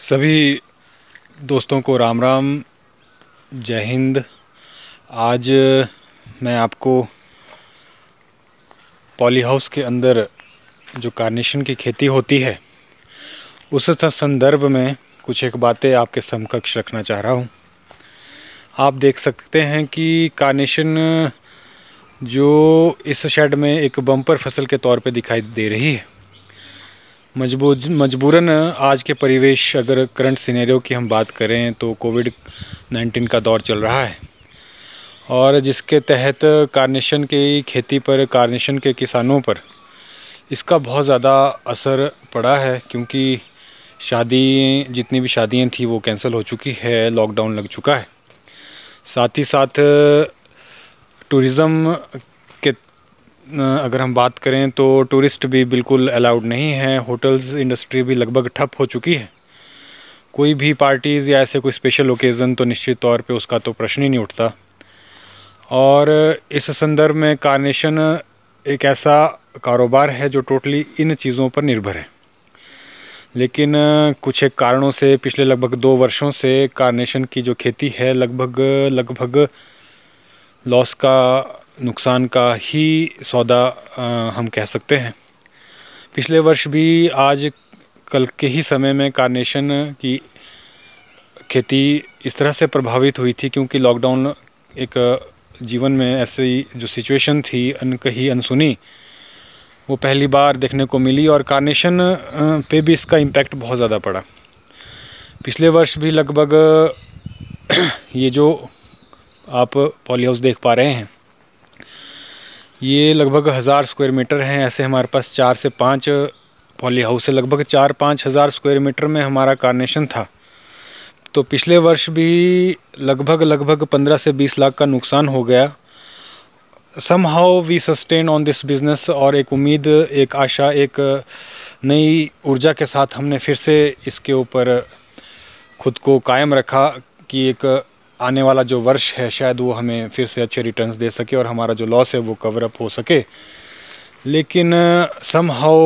सभी दोस्तों को राम राम जय हिंद आज मैं आपको पॉली हाउस के अंदर जो कार्नेशन की खेती होती है उस संदर्भ में कुछ एक बातें आपके समकक्ष रखना चाह रहा हूँ आप देख सकते हैं कि कार्नेशन जो इस शेड में एक बम्पर फसल के तौर पे दिखाई दे रही है मजबूर मजबूरन आज के परिवेश अगर करंट सिनेरियो की हम बात करें तो कोविड नाइन्टीन का दौर चल रहा है और जिसके तहत कार्नेशन की खेती पर कार्नेशन के किसानों पर इसका बहुत ज़्यादा असर पड़ा है क्योंकि शादी जितनी भी शादियां थी वो कैंसिल हो चुकी है लॉकडाउन लग चुका है साथ ही साथ टूरिज़म अगर हम बात करें तो टूरिस्ट भी बिल्कुल अलाउड नहीं है होटल्स इंडस्ट्री भी लगभग ठप हो चुकी है कोई भी पार्टीज़ या ऐसे कोई स्पेशल ओकेज़न तो निश्चित तौर पे उसका तो प्रश्न ही नहीं उठता और इस संदर्भ में कारनेशन एक ऐसा कारोबार है जो टोटली इन चीज़ों पर निर्भर है लेकिन कुछ एक कारणों से पिछले लगभग दो वर्षों से कारनेशन की जो खेती है लगभग लगभग लॉस का नुकसान का ही सौदा हम कह सकते हैं पिछले वर्ष भी आज कल के ही समय में कार्नेशन की खेती इस तरह से प्रभावित हुई थी क्योंकि लॉकडाउन एक जीवन में ऐसी जो सिचुएशन थी कहीं अनसुनी वो पहली बार देखने को मिली और कार्नेशन पे भी इसका इम्पैक्ट बहुत ज़्यादा पड़ा पिछले वर्ष भी लगभग ये जो आप पॉली हाउस देख पा रहे हैं ये लगभग हज़ार स्क्वायर मीटर हैं ऐसे हमारे पास चार से पाँच पॉली हाउस है लगभग चार पाँच हज़ार स्क्वायर मीटर में हमारा कार्नेशन था तो पिछले वर्ष भी लगभग लगभग पंद्रह से बीस लाख का नुकसान हो गया somehow we sustain on this business और एक उम्मीद एक आशा एक नई ऊर्जा के साथ हमने फिर से इसके ऊपर खुद को कायम रखा कि एक आने वाला जो वर्ष है शायद वो हमें फिर से अच्छे रिटर्न्स दे सके और हमारा जो लॉस है वो कवर अप हो सके लेकिन सम हाउ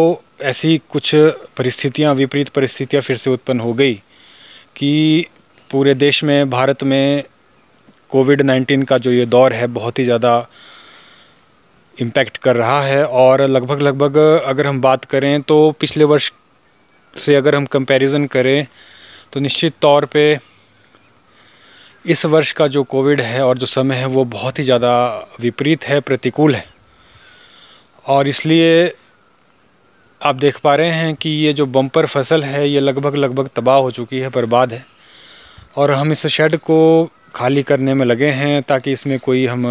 ऐसी कुछ परिस्थितियाँ विपरीत परिस्थितियाँ फिर से उत्पन्न हो गई कि पूरे देश में भारत में कोविड नाइन्टीन का जो ये दौर है बहुत ही ज़्यादा इम्पैक्ट कर रहा है और लगभग लगभग अगर हम बात करें तो पिछले वर्ष से अगर हम कंपैरिजन करें तो निश्चित तौर पे इस वर्ष का जो कोविड है और जो समय है वो बहुत ही ज़्यादा विपरीत है प्रतिकूल है और इसलिए आप देख पा रहे हैं कि ये जो बम्पर फसल है ये लगभग लगभग तबाह हो चुकी है बर्बाद है और हम इस शेड को खाली करने में लगे हैं ताकि इसमें कोई हम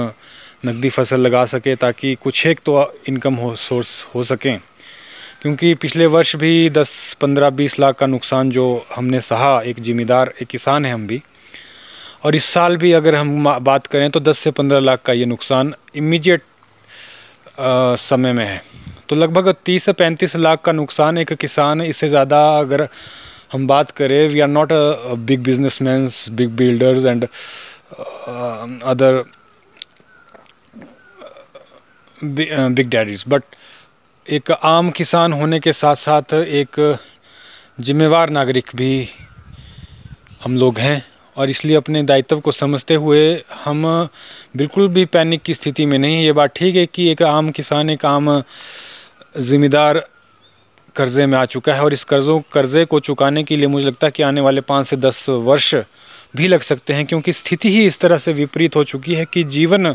नकदी फसल लगा सके ताकि कुछ एक तो इनकम हो सोर्स हो सकें क्योंकि पिछले वर्ष भी 10 15 20 लाख का नुकसान जो हमने सहा एक ज़िम्मेदार एक किसान है हम भी और इस साल भी अगर हम बात करें तो 10 से 15 लाख का ये नुकसान इमीडिएट समय में है तो लगभग 30 से 35 लाख का नुकसान एक किसान इससे ज़्यादा अगर हम बात करें we are not big big businessman big builders and other big daddies but एक आम किसान होने के साथ साथ एक जिम्मेवार नागरिक भी हम लोग हैं और इसलिए अपने दायित्व को समझते हुए हम बिल्कुल भी पैनिक की स्थिति में नहीं ये बात ठीक है कि एक आम किसान एक आम ज़िम्मेदार कर्ज़े में आ चुका है और इस कर्ज़ों कर्ज़े को चुकाने के लिए मुझे लगता है कि आने वाले पाँच से दस वर्ष भी लग सकते हैं क्योंकि स्थिति ही इस तरह से विपरीत हो चुकी है कि जीवन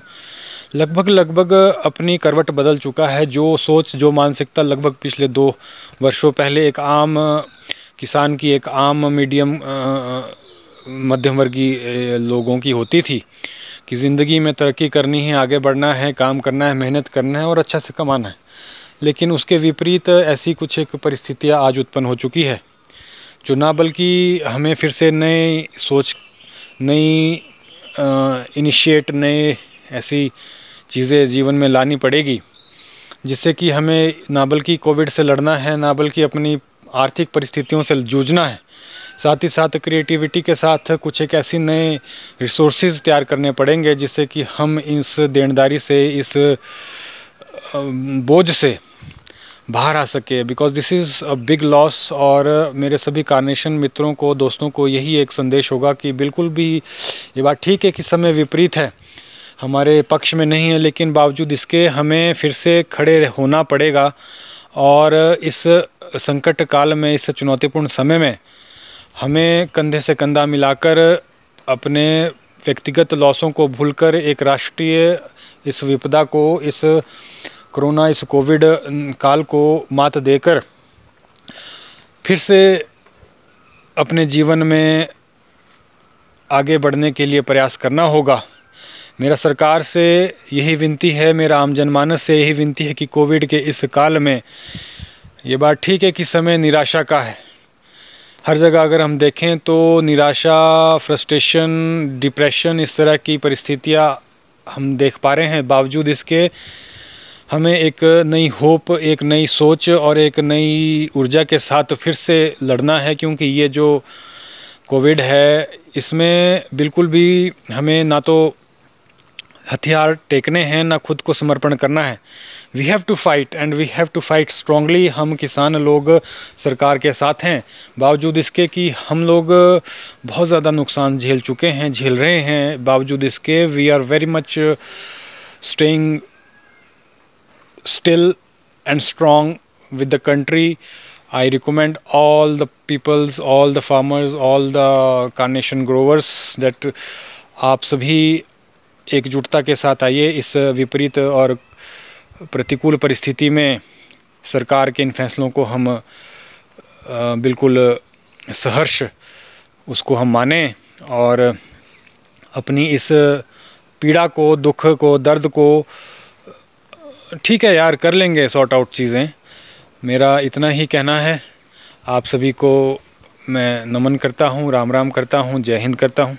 लगभग लगभग अपनी करवट बदल चुका है जो सोच जो मानसिकता लगभग पिछले दो वर्षों पहले एक आम किसान की एक आम मीडियम मध्यम वर्गीय लोगों की होती थी कि ज़िंदगी में तरक्की करनी है आगे बढ़ना है काम करना है मेहनत करना है और अच्छा से कमाना है लेकिन उसके विपरीत ऐसी कुछ एक परिस्थितियाँ आज उत्पन्न हो चुकी है जो ना बल्कि हमें फिर से नए सोच नई इनिशिएट नए ऐसी चीज़ें जीवन में लानी पड़ेगी जिससे कि हमें ना बल्कि कोविड से लड़ना है ना बल्कि अपनी आर्थिक परिस्थितियों से जूझना है साथ ही साथ क्रिएटिविटी के साथ कुछ एक ऐसी नए रिसोर्सेज तैयार करने पड़ेंगे जिससे कि हम इस देनदारी से इस बोझ से बाहर आ सके because this is a big loss और मेरे सभी कार्नेशन मित्रों को दोस्तों को यही एक संदेश होगा कि बिल्कुल भी ये बात ठीक है कि समय विपरीत है हमारे पक्ष में नहीं है लेकिन बावजूद इसके हमें फिर से खड़े होना पड़ेगा और इस संकट काल में इस चुनौतीपूर्ण समय में हमें कंधे से कंधा मिलाकर अपने व्यक्तिगत लॉसों को भूलकर एक राष्ट्रीय इस विपदा को इस कोरोना इस कोविड काल को मात देकर फिर से अपने जीवन में आगे बढ़ने के लिए प्रयास करना होगा मेरा सरकार से यही विनती है मेरा आम जनमानस से यही विनती है कि कोविड के इस काल में ये बात ठीक है कि समय निराशा का है हर जगह अगर हम देखें तो निराशा फ्रस्ट्रेशन डिप्रेशन इस तरह की परिस्थितियाँ हम देख पा रहे हैं बावजूद इसके हमें एक नई होप एक नई सोच और एक नई ऊर्जा के साथ फिर से लड़ना है क्योंकि ये जो कोविड है इसमें बिल्कुल भी हमें ना तो हथियार टेकने हैं ना खुद को समर्पण करना है we have to fight and we have to fight strongly हम किसान लोग सरकार के साथ हैं बावजूद इसके कि हम लोग बहुत ज़्यादा नुकसान झेल चुके हैं झेल रहे हैं बावजूद इसके we are very much staying still and strong with the country i recommend all the peoples all the farmers all the carnation growers that आप सभी एकजुटता के साथ आइए इस विपरीत और प्रतिकूल परिस्थिति में सरकार के इन फैसलों को हम बिल्कुल सहर्ष उसको हम माने और अपनी इस पीड़ा को दुख को दर्द को ठीक है यार कर लेंगे सॉर्ट आउट चीज़ें मेरा इतना ही कहना है आप सभी को मैं नमन करता हूँ राम राम करता हूँ जय हिंद करता हूँ